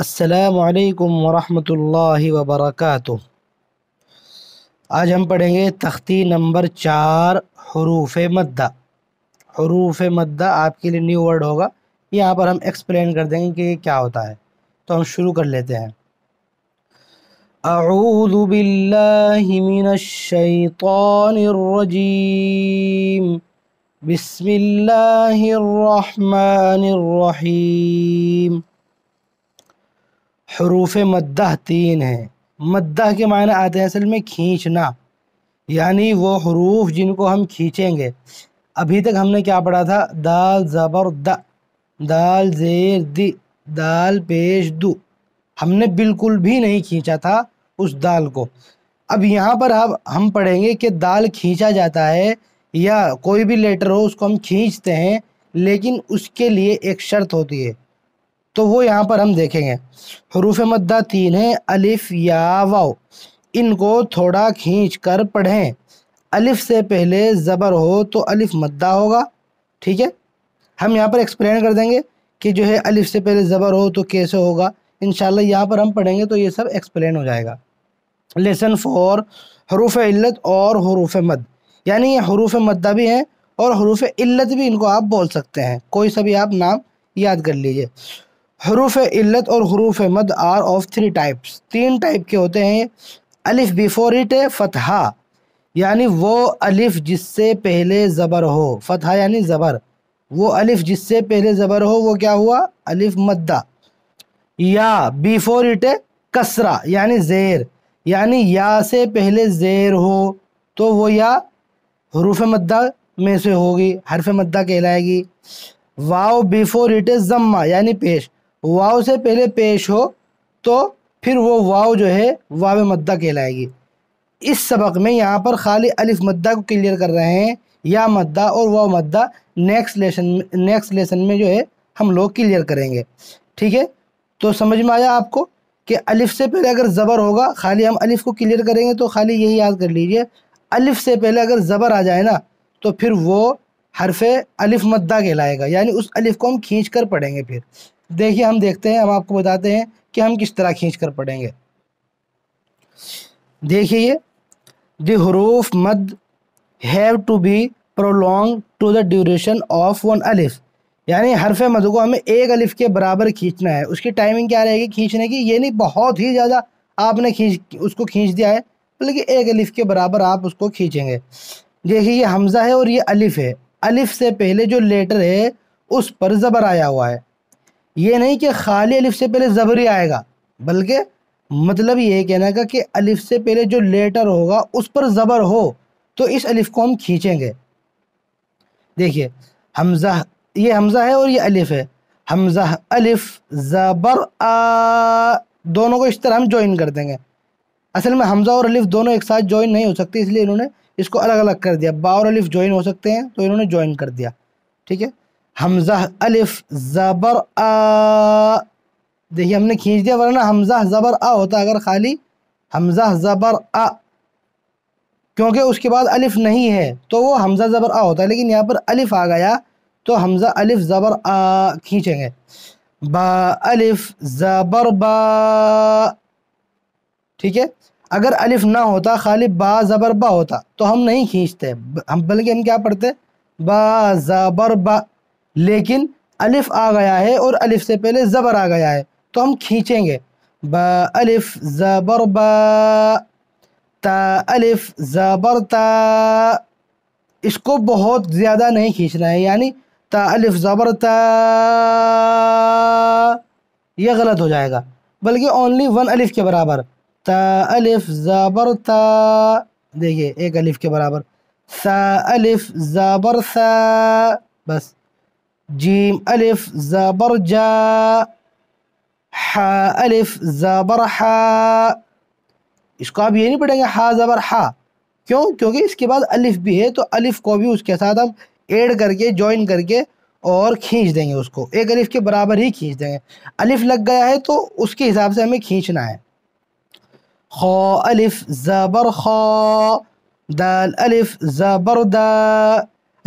असलकम वरहमल वबरक आज हम पढ़ेंगे तख्ती नंबर चार हरूफ मद्दा हरूफ मद्दा आपके लिए न्यू वर्ड होगा यहाँ पर हम एक्सप्लेन कर देंगे कि क्या होता है तो हम शुरू कर लेते हैं अऊबिल्लिमिनशैतरजीम बिस्मिल्लाहिर्रहमानिर्रहीम हरूफ मद्दा तीन हैं मद्दा के मायने आते हैं असल में खींचना यानी वो हरूफ जिनको हम खींचेंगे अभी तक हमने क्या पढ़ा था दाल ज़बर द दाल ज़ेर दी दाल पेश दू हमने बिल्कुल भी नहीं खींचा था उस दाल को अब यहाँ पर हम हम पढ़ेंगे कि दाल खींचा जाता है या कोई भी लेटर हो उसको हम खींचते हैं लेकिन उसके लिए एक शर्त होती है तो वो यहाँ पर हम देखेंगे हरूफ मद्दा तीन है अलिफ या वाओ इनको थोड़ा खींच कर पढ़ें अलिफ से पहले ज़बर हो तो अलिफ मद्दा होगा ठीक है हम यहाँ पर एक्सप्लेन कर देंगे कि जो है अलिफ से पहले ज़बर हो तो कैसे होगा इन यहाँ पर हम पढ़ेंगे तो ये सब एक्सप्लेन हो जाएगा लेसन फॉर हरूफ इल्लत और हरूफ मद यानी ये हरूफ मद्दा भी हैं और हरूफ इल्लत भी इनको आप बोल सकते हैं कोई सा भी आप नाम याद कर लीजिए हरूफ इल्लत और हरूफ मद आर ऑफ थ्री टाइप्स तीन टाइप के होते हैं अलिफ बिफोर इट फतहा यानी वो अलिफ जिससे पहले ज़बर हो फतहा यानी ज़बर वो अलिफ जिससे पहले ज़बर हो वो क्या हुआ अलिफ मद्दा या बिफोर इट कसरा यानी ज़ेर यानी या से पहले ज़ेर हो तो वो या हरूफ मद्दा में से होगी हरफ मद्दा कहलाएगी वाओ बिफोर इट ज़म्मा यानी पेश वाव से पहले पेश हो तो फिर वो वाव जो है वाव मद्दा कहलाएगी इस सबक में यहाँ पर खाली अलिफ मद्दा को क्लियर कर रहे हैं या मद्दा और वाव मद्दा नेक्स्ट लेसन नेक्स्ट लेसन में जो है हम लोग क्लियर करेंगे ठीक है तो समझ में आया आपको कि अलिफ से पहले अगर ज़बर होगा खाली हम अलिफ को क्लियर करेंगे तो खाली यही याद कर लीजिए अलिफ से पहले अगर ज़बर आ जाए ना तो फिर वो हरफ अलिफ मद्दा कहलाएगा यानी उस अलिफ को हम खींच कर पढ़ेंगे फिर देखिए हम देखते हैं हम आपको बताते हैं कि हम किस तरह खींच कर पढ़ेंगे देखिए ये दरूफ मद have to be prolong to the duration of one अलिफ यानी हरफ मद को हमें एक अलिफ के बराबर खींचना है उसकी टाइमिंग क्या रहेगी खींचने की ये नहीं बहुत ही ज़्यादा आपने खींच उसको खींच दिया है बल्कि एक अलिफ के बराबर आप उसको खींचेंगे देखिए ये हमज़ा है और ये अलिफ है अलिफ से पहले जो लेटर है उस पर ज़बर आया हुआ है ये नहीं कि खाली अलिफ से पहले ज़बरी आएगा बल्कि मतलब ये कहना का कि अलिफ से पहले जो लेटर होगा उस पर ज़बर हो तो इस अलिफ को हम खींचेंगे देखिए हमजा ये हमजा है और ये अलिफ है हमजा अलिफ ज़बर आ दोनों को इस तरह हम ज्वाइन कर देंगे असल में हमजा और अलिफ दोनों एक साथ ज्वाइन नहीं हो सकते इसलिए इन्होंने इसको अलग अलग कर दिया बा और अलिफ ज्वाइन हो सकते हैं तो इन्होंने ज्वाइन कर दिया ठीक है हमजा अलिफ ज़बर आ देखिए हमने खींच दिया वरना हमजा ज़बर आ होता अगर खाली हमजा ज़बर आ क्योंकि उसके बाद अलिफ नहीं है तो वो हमजा ज़बर आ होता है लेकिन यहाँ पर अलिफ आ गया तो हमजा अलिफ ज़बर आ खींचेंगे बा अलिफ ज़बर बा ठीक है अगर अलिफ ना होता खाली बा ज़बर बा होता तो हम नहीं खींचते हम बल्कि हम क्या पढ़ते बा ज़बर बा लेकिन अलिफ आ गया है और अलिफ से पहले ज़बर आ गया है तो हम खींचेंगे ब अलिफ ज़बर ब अलिफ ज़बर ता इसको बहुत ज़्यादा नहीं खींचना है यानी ता अलिफ ज़बर ता यह गलत हो जाएगा बल्कि ओनली वन अलिफ के बराबर ता अलिफ ज़बर ता देखिए एक अलिफ के बराबर सा अलिफ ज़बर सा बस جيم ألف زا برجا حا ألف زا برحا इसको आप ये नहीं पढ़ेंगे हा ज़बर हा क्यों क्योंकि इसके बाद अलिफ भी है तो अलिफ को भी उसके साथ हम ऐड करके ज्वाइन करके और खींच देंगे उसको एक अलिफ के बराबर ही खींच देंगे अलिफ लग गया है तो उसके हिसाब से हमें खींचना है खो अलिफ ज़बर खो दाल अलिफ ज़बर दा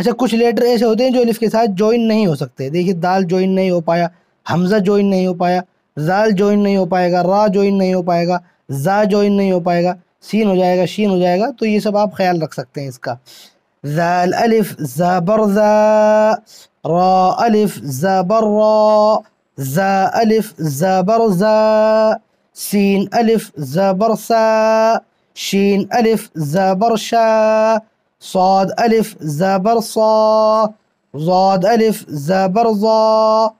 अच्छा कुछ लेटर ऐसे होते हैं जो अलिफ के साथ ज्वाइन नहीं हो सकते देखिए दाल ज्वाइन नहीं हो पाया हमज़ा ज्वाइन नहीं हो पाया जाल ज्वाइन नहीं हो पाएगा रा ज्वाइन नहीं हो पाएगा जा ज्वाइन नहीं हो पाएगा सीन हो जाएगा शीन हो जाएगा तो ये सब आप ख्याल रख सकते हैं इसका जाल अलिफ जबरजा रा अलिफ रलिफ जा अलिफ सीन अलिफ सा शीन अलिफ शा صاد ألف زبر صا ضاد ألف زبر ظا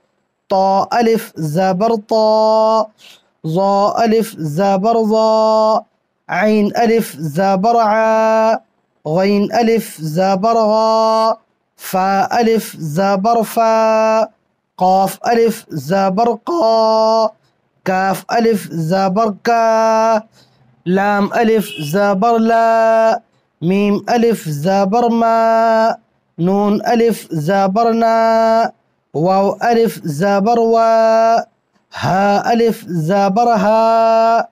طا ألف زبر طا ظا ألف زبر ظا عين ألف زبر عا غين ألف زبر غا فا ألف زبر فا قاف ألف زبر قا كاف ألف زبر كا لام ألف زبر لا मीम अलिफ زابرما नून अलिफ زابرنا واو ألف زابروا हा अलिफ زابرها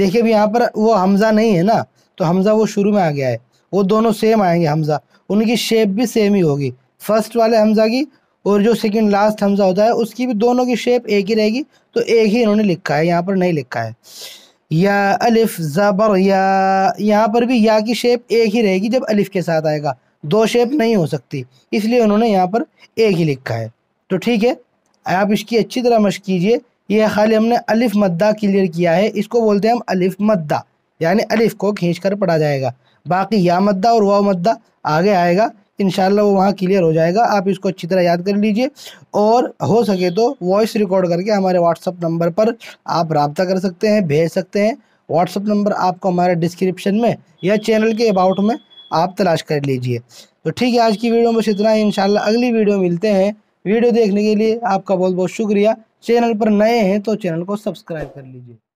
देखिए भी यहाँ पर वो हमज़ा नहीं है ना तो हमज़ा वो शुरू में आ गया है वो दोनों सेम आएंगे हमज़ा उनकी शेप भी सेम ही होगी फर्स्ट वाले हमज़ा की और जो सेकंड लास्ट हमज़ा होता है उसकी भी दोनों की शेप एक ही रहेगी तो एक ही इन्होंने लिखा है यहाँ पर नहीं लिखा है या अलिफ ज़बर या यहाँ पर भी या की शेप एक ही रहेगी जब अलिफ के साथ आएगा दो शेप नहीं हो सकती इसलिए उन्होंने यहाँ पर एक ही लिखा है तो ठीक है आप इसकी अच्छी तरह मश कीजिए यह खाली हमने अलिफ मद्दा क्लियर किया है इसको बोलते हैं हम अलिफ मद्दा यानी अलिफ को खींच कर पढ़ा जाएगा बाकी या मद्दा और वाव मद्दा आगे आएगा इन वो वहाँ क्लियर हो जाएगा आप इसको अच्छी तरह याद कर लीजिए और हो सके तो वॉइस रिकॉर्ड करके हमारे व्हाट्सअप नंबर पर आप रबता कर सकते हैं भेज सकते हैं व्हाट्सअप नंबर आपको हमारे डिस्क्रिप्शन में या चैनल के अबाउट में आप तलाश कर लीजिए तो ठीक है आज की वीडियो में बस इतना ही इंशाल्लाह अगली वीडियो मिलते हैं वीडियो देखने के लिए आपका बहुत बहुत शुक्रिया चैनल पर नए हैं तो चैनल को सब्सक्राइब कर लीजिए